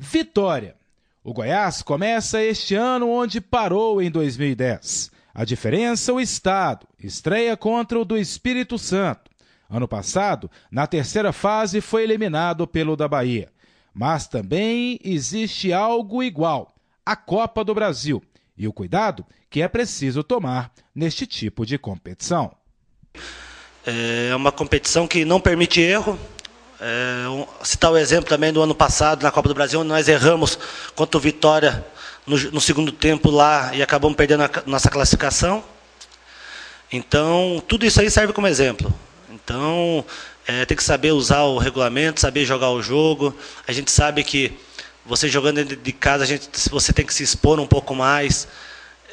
Vitória. O Goiás começa este ano onde parou em 2010. A diferença, o Estado. Estreia contra o do Espírito Santo. Ano passado, na terceira fase, foi eliminado pelo da Bahia. Mas também existe algo igual: a Copa do Brasil. E o cuidado que é preciso tomar neste tipo de competição. É uma competição que não permite erro, é, um, citar o exemplo também do ano passado, na Copa do Brasil, onde nós erramos contra o Vitória no, no segundo tempo lá e acabamos perdendo a nossa classificação. Então, tudo isso aí serve como exemplo. Então, é, tem que saber usar o regulamento, saber jogar o jogo. A gente sabe que você jogando dentro de casa, a gente, você tem que se expor um pouco mais.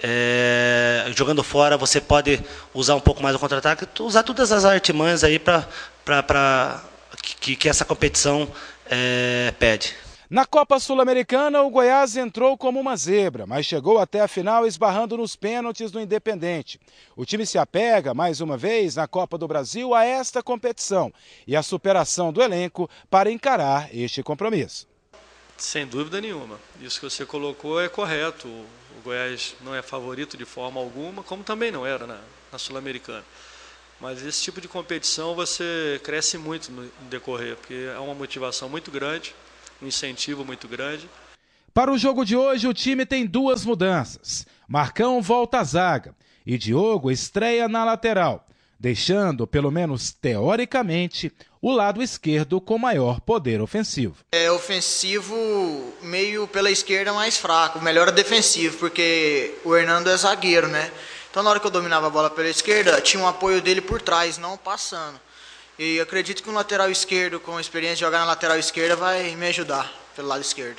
É, jogando fora, você pode usar um pouco mais o contra-ataque, usar todas as artimanhas aí para que, que essa competição é, pede. Na Copa Sul-Americana, o Goiás entrou como uma zebra, mas chegou até a final esbarrando nos pênaltis do Independente. O time se apega, mais uma vez, na Copa do Brasil a esta competição e a superação do elenco para encarar este compromisso. Sem dúvida nenhuma. Isso que você colocou é correto. O Goiás não é favorito de forma alguma, como também não era na, na Sul-Americana. Mas esse tipo de competição você cresce muito no decorrer, porque é uma motivação muito grande, um incentivo muito grande. Para o jogo de hoje, o time tem duas mudanças. Marcão volta à zaga e Diogo estreia na lateral, deixando, pelo menos teoricamente, o lado esquerdo com maior poder ofensivo. É ofensivo meio pela esquerda mais fraco, melhor defensivo, porque o Hernando é zagueiro, né? Então na hora que eu dominava a bola pela esquerda, tinha um apoio dele por trás, não passando. E acredito que um lateral esquerdo com experiência de jogar na lateral esquerda vai me ajudar pelo lado esquerdo.